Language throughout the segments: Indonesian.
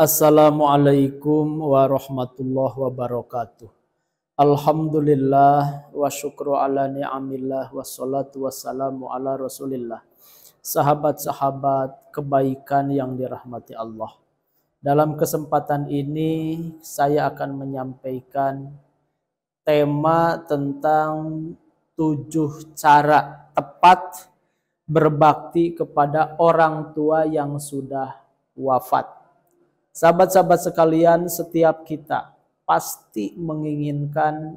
Assalamualaikum warahmatullahi wabarakatuh. Alhamdulillah wa syukru ala ni'amillah wa salatu wassalamu ala rasulillah. Sahabat-sahabat kebaikan yang dirahmati Allah. Dalam kesempatan ini saya akan menyampaikan tema tentang tujuh cara tepat berbakti kepada orang tua yang sudah wafat Sahabat-sahabat sekalian, setiap kita pasti menginginkan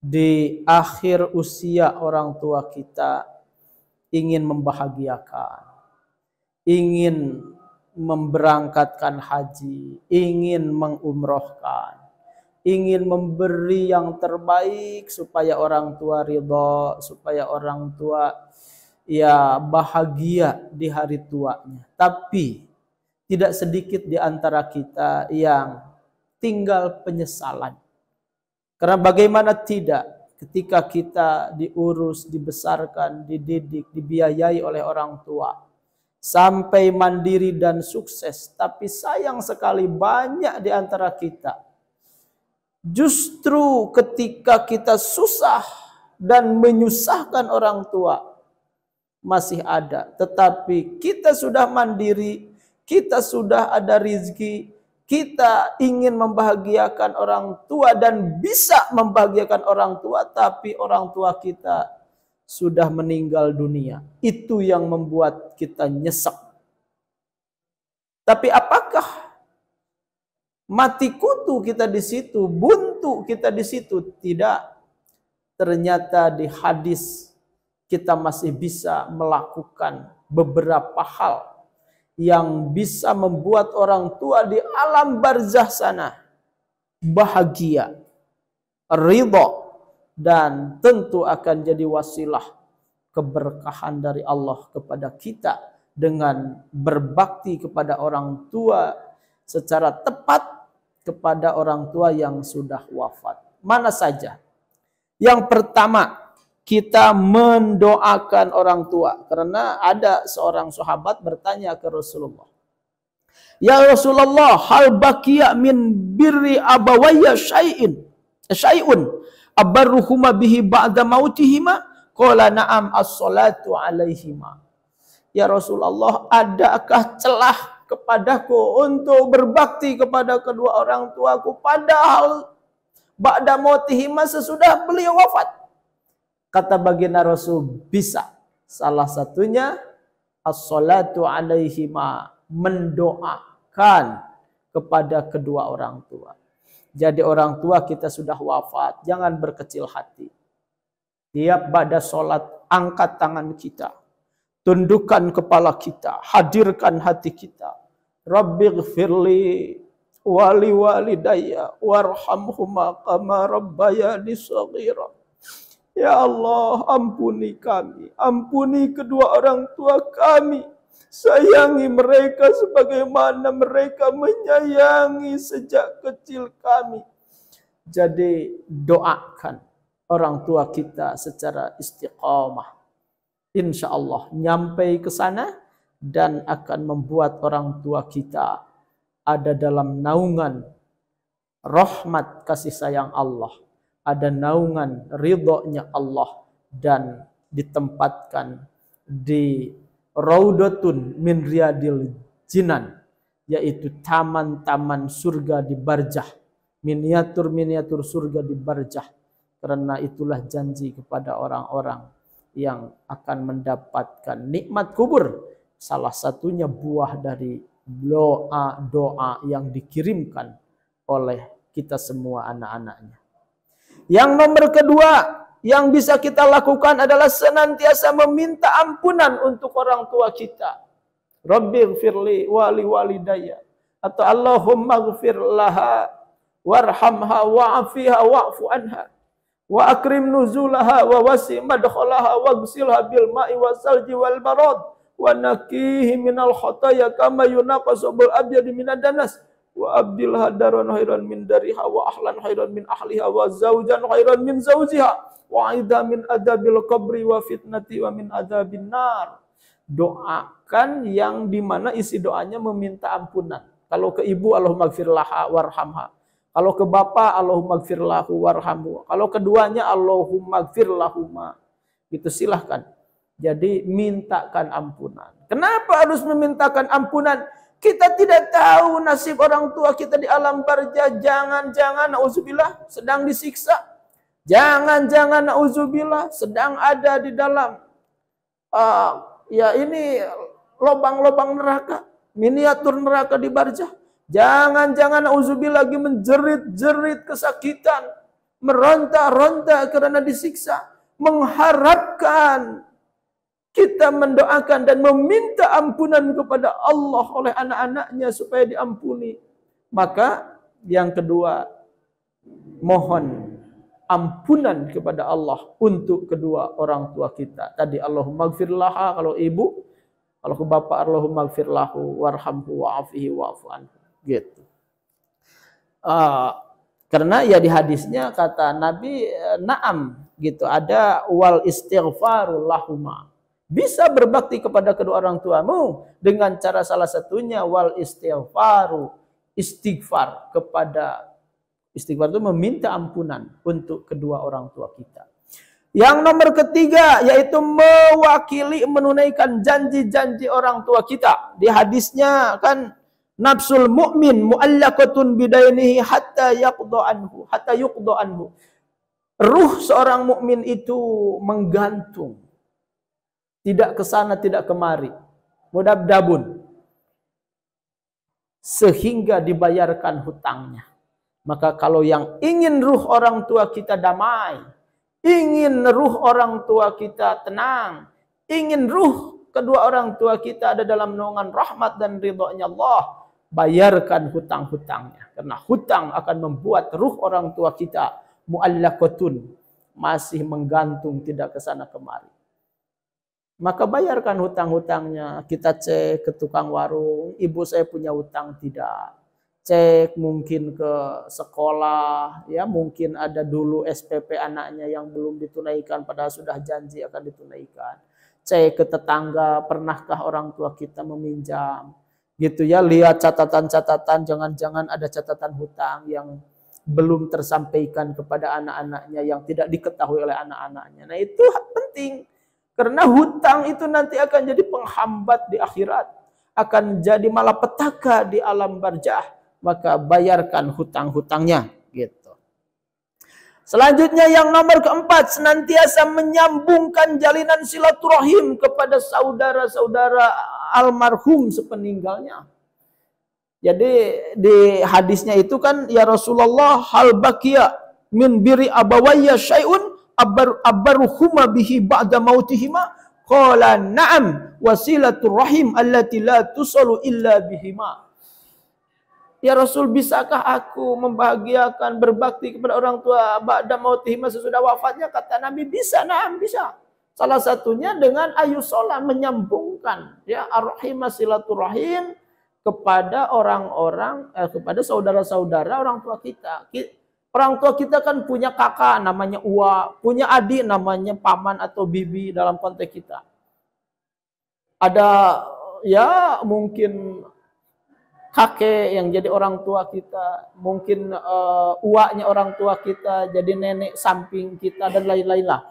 di akhir usia orang tua kita ingin membahagiakan, ingin memberangkatkan haji, ingin mengumrohkan, ingin memberi yang terbaik supaya orang tua ridho, supaya orang tua ya bahagia di hari tuanya. Tapi tidak sedikit di antara kita yang tinggal penyesalan. Karena bagaimana tidak ketika kita diurus, dibesarkan, dididik, dibiayai oleh orang tua. Sampai mandiri dan sukses. Tapi sayang sekali banyak di antara kita. Justru ketika kita susah dan menyusahkan orang tua masih ada. Tetapi kita sudah mandiri, kita sudah ada rizki, kita ingin membahagiakan orang tua dan bisa membahagiakan orang tua, tapi orang tua kita sudah meninggal dunia. Itu yang membuat kita nyesek. Tapi apakah mati kutu kita di situ, buntu kita di situ? Tidak. Ternyata di hadis kita masih bisa melakukan beberapa hal yang bisa membuat orang tua di alam barzah sana bahagia, ridho, dan tentu akan jadi wasilah keberkahan dari Allah kepada kita dengan berbakti kepada orang tua secara tepat kepada orang tua yang sudah wafat. Mana saja? Yang pertama, kita mendoakan orang tua karena ada seorang sahabat bertanya ke Rasulullah Ya Rasulullah hal baqiya min birri abawayya syai'in eh, syai'un abarruhuma bihi ba'da mautihima qala na'am as-salatu alaihima Ya Rasulullah adakah celah kepadaku untuk berbakti kepada kedua orang tuaku padahal ba'da mautihima sesudah beliau wafat Kata baginda Rasul, bisa. Salah satunya, as-salatu alaihima, mendoakan kepada kedua orang tua. Jadi orang tua kita sudah wafat, jangan berkecil hati. Tiap pada sholat, angkat tangan kita. Tundukkan kepala kita, hadirkan hati kita. Rabbi gfirli wali walidayya warhamhuma kama rabbayani saghirah. Ya Allah, ampuni kami. Ampuni kedua orang tua kami. Sayangi mereka sebagaimana mereka menyayangi sejak kecil kami. Jadi doakan orang tua kita secara istiqamah. Insya Allah nyampe ke sana dan akan membuat orang tua kita ada dalam naungan rahmat kasih sayang Allah ada naungan ridhonya Allah dan ditempatkan di Raudatun min riadil Jinan yaitu taman-taman surga di Barjah miniatur-miniatur surga di Barjah karena itulah janji kepada orang-orang yang akan mendapatkan nikmat kubur salah satunya buah dari doa-doa yang dikirimkan oleh kita semua anak-anaknya yang nomor kedua yang bisa kita lakukan adalah senantiasa meminta ampunan untuk orang tua kita. Rabbi firli wali walidaya. Atau Allahumma gfir laha warhamha wa'afiha wa'fu anha. Wa akrim nuzulaha wa wasi madkholaha wa gsilha bil ma'i wa salji wal barad. Wa nakihi minal khataya kama yunaqasubul abjadi minad danas wa abdil hadaran khairan min dari hawa ahlan khairan min ahli hawa zaujan khairan min zaujiha wa aida min adabil qabri wa fitnati wa min adabin nar doakan yang dimana isi doanya meminta ampunan kalau ke ibu Allahumma gfirlaha warhamha kalau ke bapak Allahumma gfirlahu warhamu kalau keduanya Allahumma gfirlahuma itu silahkan jadi mintakan ampunan kenapa harus memintakan ampunan kita tidak tahu nasib orang tua kita di alam barja. Jangan-jangan na'udzubillah, sedang disiksa. Jangan-jangan na'udzubillah, sedang ada di dalam uh, ya ini lobang-lobang neraka, miniatur neraka di barja. Jangan-jangan na'udzubillah, lagi menjerit-jerit kesakitan, meronta-ronta karena disiksa, mengharapkan kita mendoakan dan meminta ampunan kepada Allah oleh anak-anaknya supaya diampuni. Maka yang kedua, mohon ampunan kepada Allah untuk kedua orang tua kita. Tadi Allahumma gfirlaha kalau ibu, kalau ke bapak Allahumma gfirlahu warhamhu wa'afihi wa'afu'anhu. Gitu. Uh, karena ya di hadisnya kata Nabi, eh, naam gitu ada wal istighfaru lahumah bisa berbakti kepada kedua orang tuamu dengan cara salah satunya wal istighfaru, istighfar kepada istighfar itu meminta ampunan untuk kedua orang tua kita. Yang nomor ketiga yaitu mewakili menunaikan janji-janji orang tua kita. Di hadisnya kan nafsul mukmin mu'allaqatun bidainihi hatta yaqda anhu, hatta yuqda anhu. Ruh seorang mukmin itu menggantung tidak ke sana, tidak kemari. Mudabdabun. Sehingga dibayarkan hutangnya. Maka kalau yang ingin ruh orang tua kita damai, ingin ruh orang tua kita tenang, ingin ruh kedua orang tua kita ada dalam naungan rahmat dan ridhonya Allah, bayarkan hutang-hutangnya. Karena hutang akan membuat ruh orang tua kita muallakatun, masih menggantung tidak ke sana kemari maka bayarkan hutang-hutangnya. Kita cek ke tukang warung, ibu saya punya hutang tidak. Cek mungkin ke sekolah, ya mungkin ada dulu SPP anaknya yang belum ditunaikan padahal sudah janji akan ditunaikan. Cek ke tetangga, pernahkah orang tua kita meminjam? Gitu ya, lihat catatan-catatan, jangan-jangan ada catatan hutang yang belum tersampaikan kepada anak-anaknya yang tidak diketahui oleh anak-anaknya. Nah, itu penting karena hutang itu nanti akan jadi penghambat di akhirat. Akan jadi malapetaka di alam barjah. Maka bayarkan hutang-hutangnya. Gitu. Selanjutnya yang nomor keempat, senantiasa menyambungkan jalinan silaturahim kepada saudara-saudara almarhum sepeninggalnya. Jadi di hadisnya itu kan ya Rasulullah hal bakia min biri abawayya syai'un abbar abbaruhuma bihi ba'da mautihima qala na'am wasilatul rahim allati la tusalu illa bihima Ya Rasul, bisakah aku membahagiakan berbakti kepada orang tua ba'da mautihima sesudah wafatnya? Kata Nabi, bisa, na'am, bisa. Salah satunya dengan ayu sholat menyambungkan ya arrohimah silaturahim kepada orang-orang eh, kepada saudara-saudara orang tua kita. Orang tua kita kan punya kakak namanya Ua, punya adik namanya paman atau bibi dalam konteks kita. Ada ya mungkin kakek yang jadi orang tua kita, mungkin uh, eh, uaknya orang tua kita, jadi nenek samping kita dan lain-lain lah.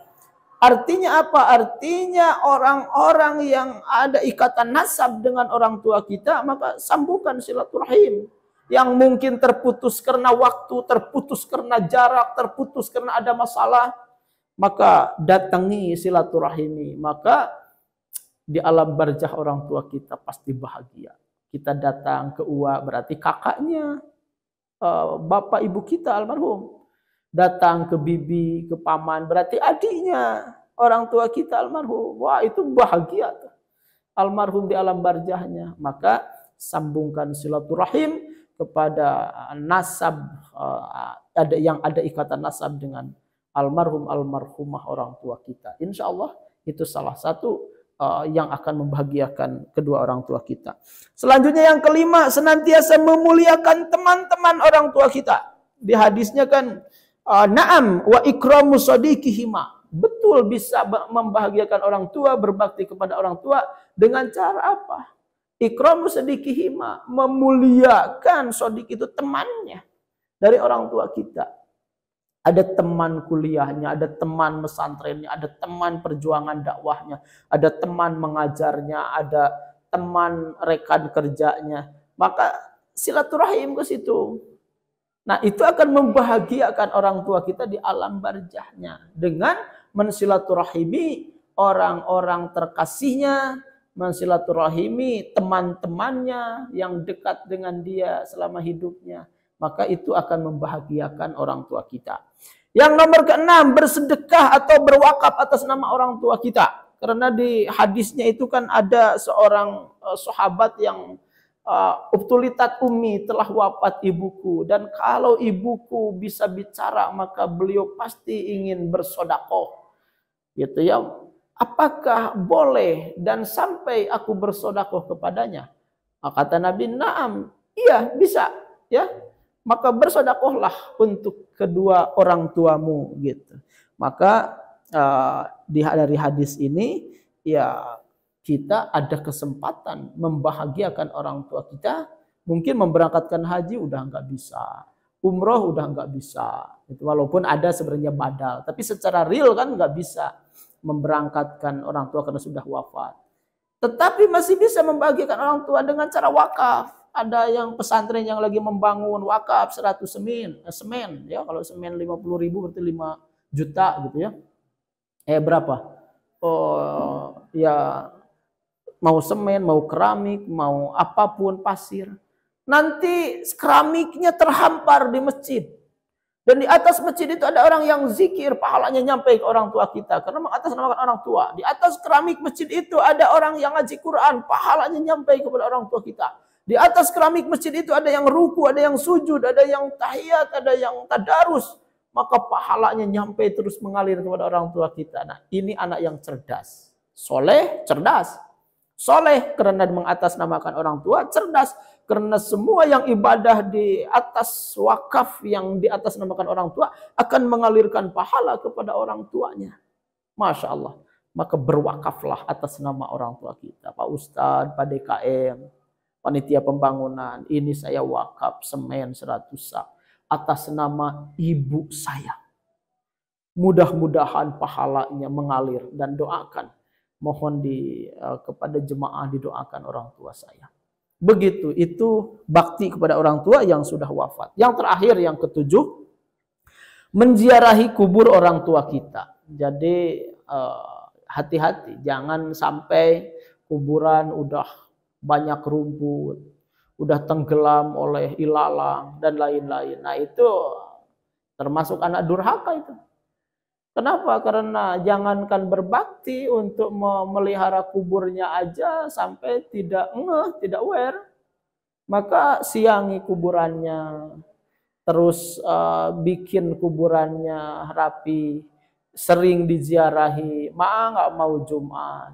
Artinya apa? Artinya orang-orang yang ada ikatan nasab dengan orang tua kita, maka sambungkan silaturahim yang mungkin terputus karena waktu, terputus karena jarak, terputus karena ada masalah, maka datangi silaturahimi. Maka di alam barjah orang tua kita pasti bahagia. Kita datang ke UA berarti kakaknya, eh, bapak ibu kita almarhum. Datang ke bibi, ke paman berarti adiknya orang tua kita almarhum. Wah itu bahagia. tuh Almarhum di alam barjahnya. Maka sambungkan silaturahim kepada uh, nasab uh, ada yang ada ikatan nasab dengan almarhum almarhumah orang tua kita. Insya Allah itu salah satu uh, yang akan membahagiakan kedua orang tua kita. Selanjutnya yang kelima senantiasa memuliakan teman-teman orang tua kita. Di hadisnya kan na'am wa ikramu sadiqihima. Betul bisa membahagiakan orang tua, berbakti kepada orang tua dengan cara apa? Ikramu sedikihima, memuliakan sodik itu temannya dari orang tua kita. Ada teman kuliahnya, ada teman mesantrennya, ada teman perjuangan dakwahnya, ada teman mengajarnya, ada teman rekan kerjanya. Maka silaturahim ke situ. Nah itu akan membahagiakan orang tua kita di alam barjahnya. Dengan mensilaturahimi orang-orang terkasihnya, mensilaturahimi teman-temannya yang dekat dengan dia selama hidupnya, maka itu akan membahagiakan orang tua kita. Yang nomor keenam, bersedekah atau berwakaf atas nama orang tua kita. Karena di hadisnya itu kan ada seorang eh, sahabat yang uh, eh, uptulitat Umi telah wafat ibuku dan kalau ibuku bisa bicara maka beliau pasti ingin bersodakoh. Gitu ya, apakah boleh dan sampai aku bersodakoh kepadanya? Maka ah, kata Nabi, naam, iya bisa ya. Maka bersodakohlah untuk kedua orang tuamu gitu. Maka uh, dari hadis ini ya kita ada kesempatan membahagiakan orang tua kita. Mungkin memberangkatkan haji udah nggak bisa, umroh udah nggak bisa. Walaupun ada sebenarnya badal, tapi secara real kan nggak bisa memberangkatkan orang tua karena sudah wafat. Tetapi masih bisa membagikan orang tua dengan cara wakaf. Ada yang pesantren yang lagi membangun wakaf 100 semen, eh, semen ya kalau semen 50 ribu berarti 5 juta gitu ya. Eh berapa? Oh ya mau semen, mau keramik, mau apapun pasir. Nanti keramiknya terhampar di masjid. Dan di atas masjid itu ada orang yang zikir, pahalanya nyampe ke orang tua kita. Karena mengatasnamakan orang tua. Di atas keramik masjid itu ada orang yang ngaji Quran, pahalanya nyampe kepada orang tua kita. Di atas keramik masjid itu ada yang ruku, ada yang sujud, ada yang tahiyat, ada yang tadarus. Maka pahalanya nyampe terus mengalir kepada orang tua kita. Nah ini anak yang cerdas. Soleh, cerdas. Soleh karena mengatasnamakan orang tua, cerdas karena semua yang ibadah di atas wakaf yang di atas namakan orang tua akan mengalirkan pahala kepada orang tuanya. Masya Allah. Maka berwakaflah atas nama orang tua kita. Pak Ustadz, Pak DKM, Panitia Pembangunan. Ini saya wakaf semen 100 sak atas nama ibu saya. Mudah-mudahan pahalanya mengalir dan doakan. Mohon di, eh, kepada jemaah didoakan orang tua saya. Begitu itu bakti kepada orang tua yang sudah wafat. Yang terakhir yang ketujuh menziarahi kubur orang tua kita. Jadi eh, hati-hati, uh, jangan sampai kuburan udah banyak rumput, udah tenggelam oleh ilalang dan lain-lain. Nah, itu termasuk anak durhaka itu. Kenapa? Karena jangankan berbakti untuk memelihara kuburnya aja sampai tidak ngeh, tidak aware. Maka siangi kuburannya, terus uh, bikin kuburannya rapi, sering diziarahi, Maaf nggak mau Jumat,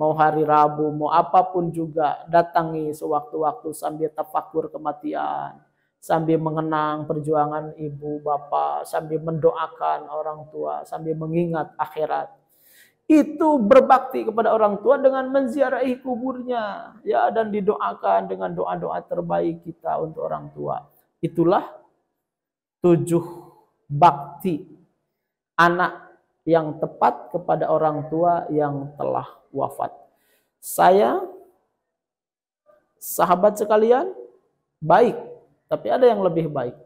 mau hari Rabu, mau apapun juga datangi sewaktu-waktu sambil tafakur kematian sambil mengenang perjuangan ibu bapak, sambil mendoakan orang tua, sambil mengingat akhirat. Itu berbakti kepada orang tua dengan menziarahi kuburnya, ya dan didoakan dengan doa-doa terbaik kita untuk orang tua. Itulah tujuh bakti anak yang tepat kepada orang tua yang telah wafat. Saya, sahabat sekalian, baik tapi ada yang lebih baik,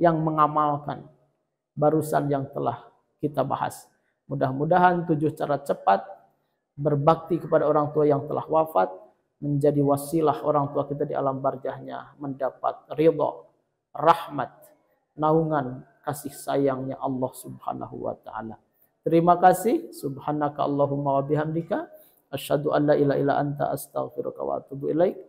yang mengamalkan barusan yang telah kita bahas. Mudah-mudahan tujuh cara cepat berbakti kepada orang tua yang telah wafat menjadi wasilah orang tua kita di alam barjahnya mendapat ridho, rahmat, naungan, kasih sayangnya Allah Subhanahu wa taala. Terima kasih. Subhanaka Allahumma wa bihamdika asyhadu an la ilaha illa anta astaghfiruka wa atubu ilaika.